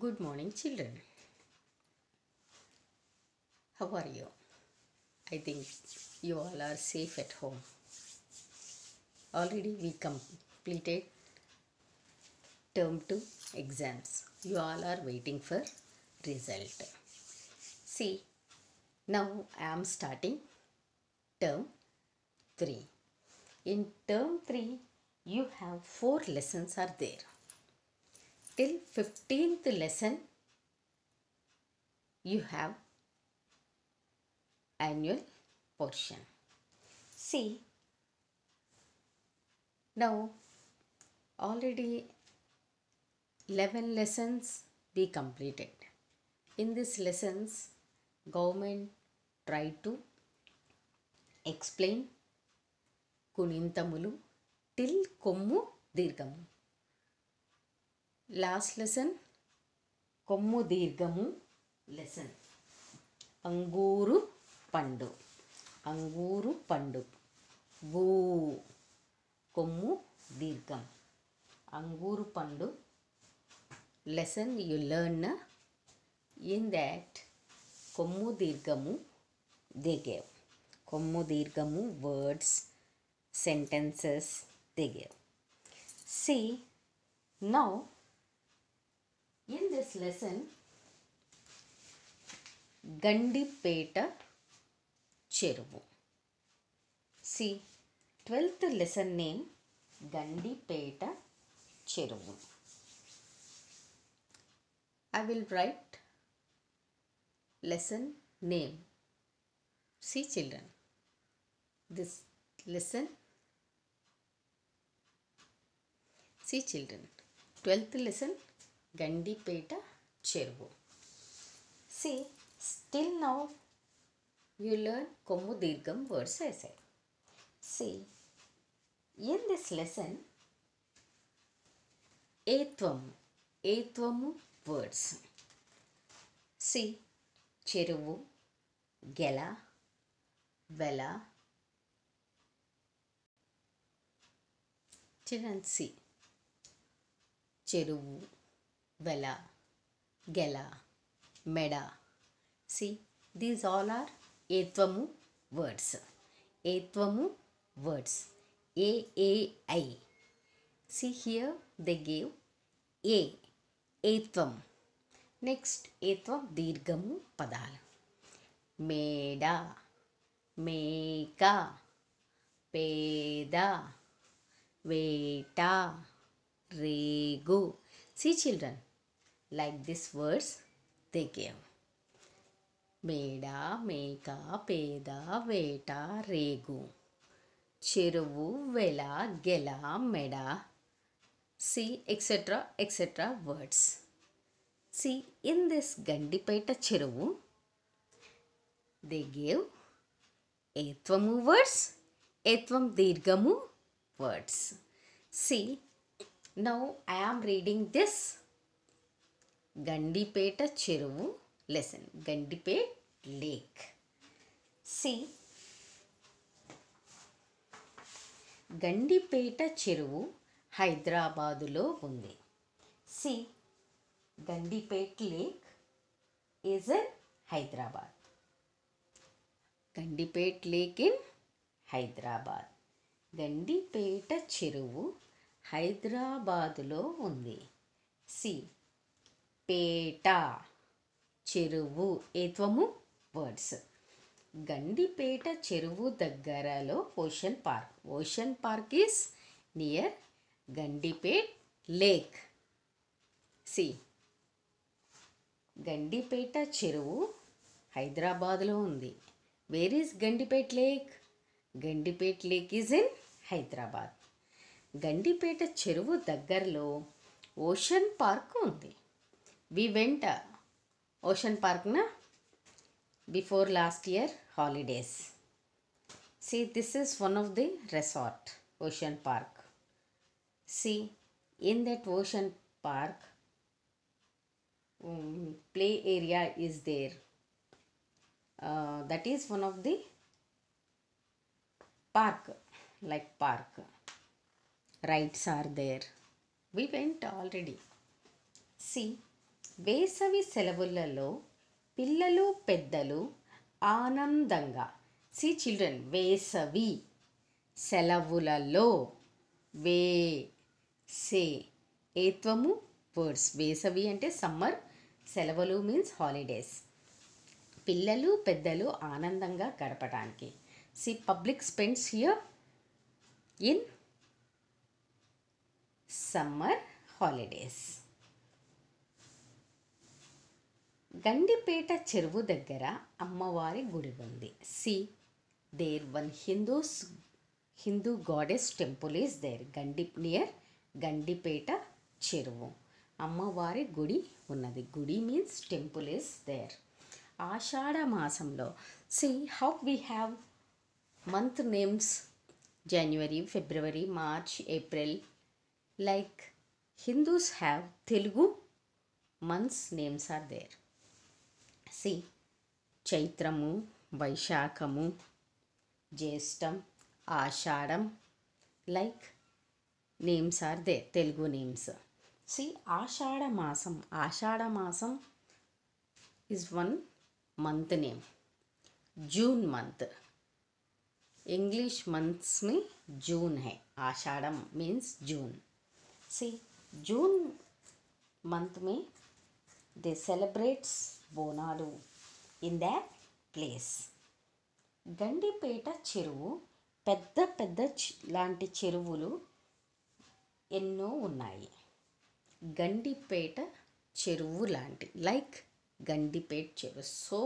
Good morning, children. How are you? I think you all are safe at home. Already we completed term 2 exams. You all are waiting for result. See, now I am starting term 3. In term 3, you have 4 lessons are there till 15th lesson you have annual portion see now already 11 lessons be completed in these lessons government tried to explain కునింతములు till కొమ్ము దీర్ఘము last lesson కొమ్ము దీర్ఘము lesson అంగూరు పండు అంగూరు పండు గూ కొమ్ము దీర్ఘం అంగూరు పండు lesson you learn in that కొమ్ము దీర్ఘము దే గేవ్ కొమ్ము దీర్ఘము words sentences they gave see now In this lesson, Gandhi Peta Cheruvu. See, 12th lesson name Gandhi Peta Cheruvu. I will write lesson name. See, children, this lesson. See, children, 12th lesson. Gandipet చెరువు see still now you learn కొమ్ము దీర్ఘం words వేసాయి see in this lesson ఏత్వము ఏత్వము words see చెరువు గెల వెల చిరణ్ సి చెరువు vela, gela, meda. See, these all are etvamu words. Etvamu words. A, A, I. See here they gave A, etvam. Next, etvam dirgamu padal. Meda, meka, peda, veta, regu See children, like this words they gave. Meda, Meka, Peda, Veta, Regu. Chiruvu, Vela, Gela, Meda. See, etc. etc. words. See, in this Gandipeta Chiruvu, they gave Etvamu words, Etvam Dirgamu words. See, now I am reading this Gandipet చెరువు lesson Gandipet lake see Gandipet చెరువు హైదరాబాదులో ఉంది see Gandipet lake is in Hyderabad Gandipet lake in Hyderabad Gandipet చెరువు హైదరాబాదులో ఉంది C పేట చెరువు ఏత్వము words Gandipet చెరువు దగ్గరలో Ocean Park Ocean Park is near Gandipet lake see Gandipet చెరువు హైదరాబాద్లో ఉంది where is Gandipet lake Gandipet lake is in Hyderabad Gandipet చెరువు దగ్గరలో ఓషన్ పార్క్ ఉంది we went uh, ocean park na before last year holidays see this is one of the resort ocean park see in that ocean park um, play area is there uh, that is one of the park like park rides are there we went already see వేసవి సెలవులలో పిల్లలు పెద్దలు ఆనందంగా C children వేసవి సెలవులలో వే సే ఏత్వము words వేసవి అంటే summer సెలవులు మీన్స్ హాలిడేస్ పిల్లలు పెద్దలు ఆనందంగా గడపడానికి see public spends here in summer holidays Gandipet చెరువు దగ్గర అమ్మవారి గుడి ఉంది see there one Hindus Hindu goddess temple is there Gandi near Gandipet చెరువు అమ్మవారి గుడి ఉన్నది గుడి మీన్స్ టెంపుల్ ఈస్ దేర్ ఆషాఢ మాసంలో see how we have month names January February March April like Hindus have Telugu months names are there వచ్చేసి చైత్రము వైశాఖము జ్యేష్టం ఆషాఢం like names are they Telugu names C ఆషాఢ మాసం ఆషాఢ మాసం is one month name June month English months మీ June హై ఆషాఢం means June see June month में they celebrates Bonalu in the place Gandipet చెరువు పెద్ద పెద్ద లాంటి చెరువులు ఎన్నో ఉన్నాయి గండిపేట చెరువు లాంటి లైక్ గండిపేట చెరువు so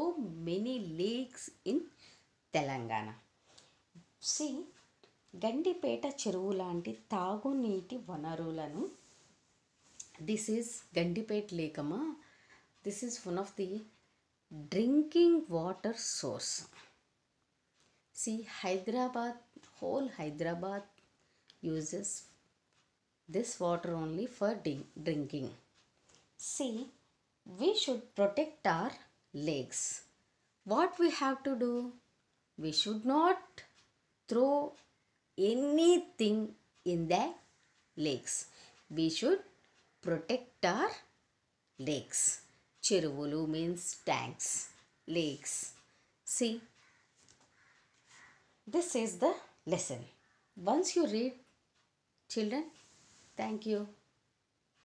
many lakes in Telangana see Gandipet చెరువు లాంటి తాగునీటి వనరులను దిస్ ఈజ్ గండిపేట లేకమా this is one of the drinking water source see hyderabad whole hyderabad uses this water only for drinking see we should protect our lakes what we have to do we should not throw anything in the lakes we should protect our lakes Cheruvolu means tanks, lakes. See, this is the lesson. Once you read, children, thank you.